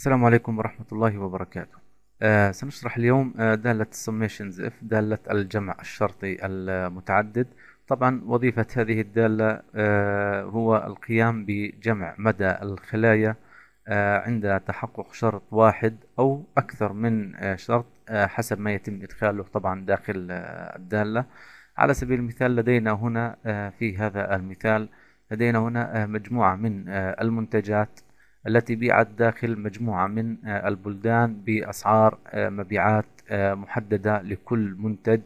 السلام عليكم ورحمة الله وبركاته آه سنشرح اليوم آه دالة summations if دالة الجمع الشرطي المتعدد طبعا وظيفة هذه الدالة آه هو القيام بجمع مدى الخلايا آه عند تحقق شرط واحد أو أكثر من آه شرط آه حسب ما يتم إدخاله طبعا داخل آه الدالة على سبيل المثال لدينا هنا آه في هذا المثال لدينا هنا آه، مجموعة من آه، المنتجات التي بيعت داخل مجموعة من آه، البلدان بأسعار آه، مبيعات آه، محددة لكل منتج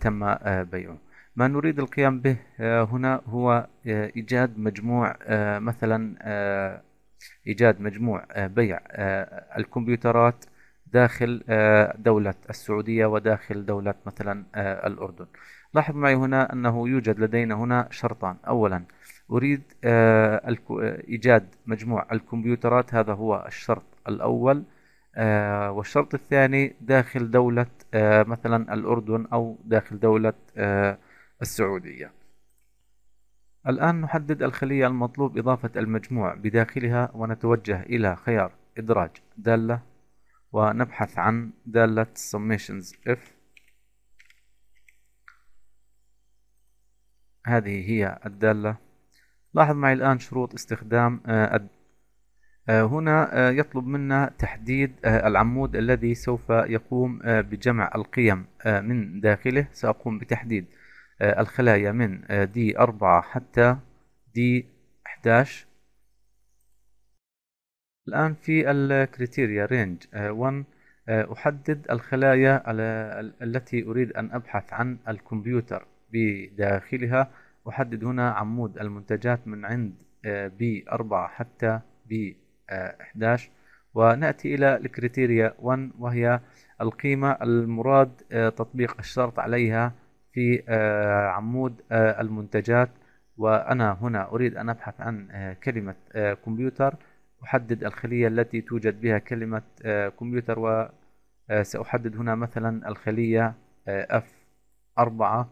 تم بيعه ما نريد القيام به هنا هو إيجاد مجموع مثلا إيجاد مجموع بيع الكمبيوترات داخل دولة السعودية وداخل دولة مثلا الأردن لاحظ معي هنا أنه يوجد لدينا هنا شرطان أولا أريد آه، آه، إيجاد مجموع الكمبيوترات هذا هو الشرط الأول آه، والشرط الثاني داخل دولة مثلا الأردن أو داخل دولة السعودية الآن نحدد الخلية المطلوب إضافة المجموع بداخلها ونتوجه إلى خيار إدراج دالة ونبحث عن دالة summations if هذه هي الدالة لاحظ معي الآن شروط استخدام آه، آه، هنا آه، يطلب منا تحديد العمود الذي سوف يقوم بجمع القيم من داخله سأقوم بتحديد الخلايا من دي 4 حتى دي 11 الآن في الكريتيريا رينج 1 أحدد الخلايا التي أريد أن أبحث عن الكمبيوتر بداخلها أحدد هنا عمود المنتجات من عند B4 آه، حتى B11 آه، ونأتي إلى الكريتيريا 1 وهي القيمة المراد آه، تطبيق الشرط عليها في عمود المنتجات وأنا هنا أريد أن أبحث عن كلمة كمبيوتر أحدد الخلية التي توجد بها كلمة كمبيوتر وسأحدد هنا مثلا الخلية F4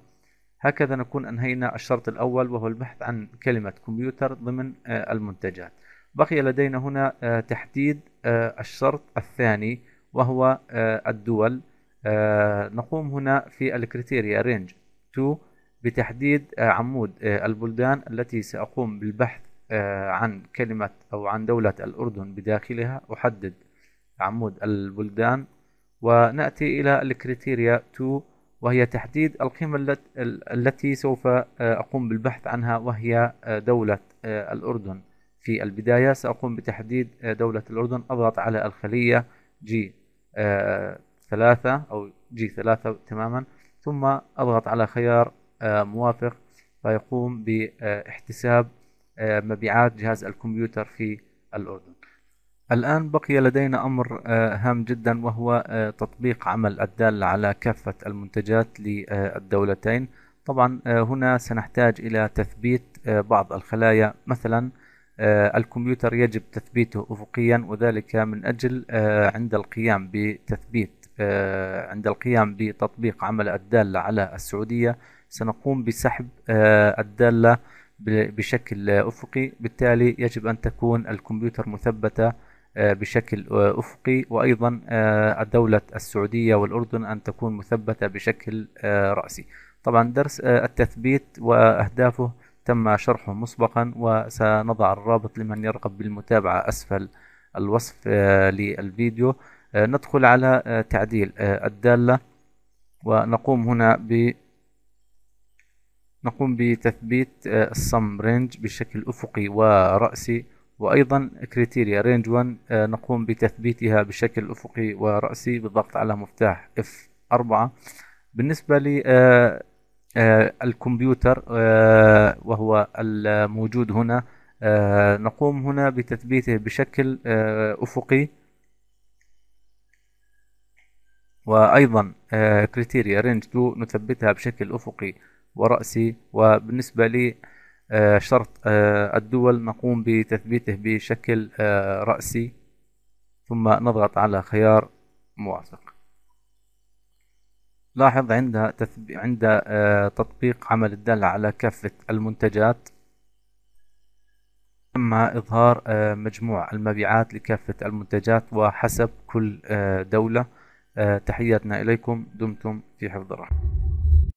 هكذا نكون أنهينا الشرط الأول وهو البحث عن كلمة كمبيوتر ضمن آه، المنتجات بقي لدينا هنا آه، تحديد آه، الشرط الثاني وهو الدول نقوم هنا في الكريتيريا رينج 2 بتحديد عمود البلدان التي سأقوم بالبحث عن كلمة أو عن دولة الأردن بداخلها أحدد عمود البلدان ونأتي إلى الكريتيريا 2 وهي تحديد القيمة التي سوف آه، أقوم بالبحث عنها وهي آه، دولة آه، الأردن في البداية سأقوم بتحديد دولة الأردن أضغط على الخلية جي ثلاثة أو جي ثلاثة تماما ثم أضغط على خيار موافق فيقوم باحتساب مبيعات جهاز الكمبيوتر في الأردن الآن بقي لدينا أمر آه، هام جدا وهو آه، تطبيق عمل الدالة على كافة المنتجات للدولتين طبعا آه، هنا سنحتاج إلى تثبيت بعض الخلايا مثلا الكمبيوتر يجب تثبيته أفقيا وذلك من أجل عند القيام بتثبيت عند القيام بتطبيق عمل الدالة على السعودية سنقوم بسحب الدالة بشكل أفقي بالتالي يجب أن تكون الكمبيوتر مثبتة آه، بشكل آه، أفقي وأيضا آه، الدوله السعودية والأردن أن تكون مثبتة بشكل رأسي طبعا درس التثبيت وأهدافه تم شرحه مسبقا وسنضع الرابط لمن يرغب بالمتابعة أسفل الوصف للفيديو ندخل على تعديل الدالة ونقوم هنا ب نقوم بتثبيت الصم رينج بشكل أفقي ورأسي وأيضا كريتيريا رينج 1 نقوم بتثبيتها بشكل أفقي ورأسي بالضغط على مفتاح F4 بالنسبة للكمبيوتر آه، آه، آه، وهو الموجود هنا نقوم هنا بتثبيته بشكل أفقي وأيضا كريتيريا رينج 2 نثبتها بشكل أفقي ورأسي وبالنسبة لي آه، شرط آه، الدول نقوم بتثبيته بشكل آه، رأسي ثم نضغط على خيار موافق لاحظ عند عند تطبيق عمل الدالة على كافة المنتجات تم إظهار مجموع المبيعات لكافة المنتجات وحسب كل دولة تحياتنا إليكم دمتم في حفظ الرحمن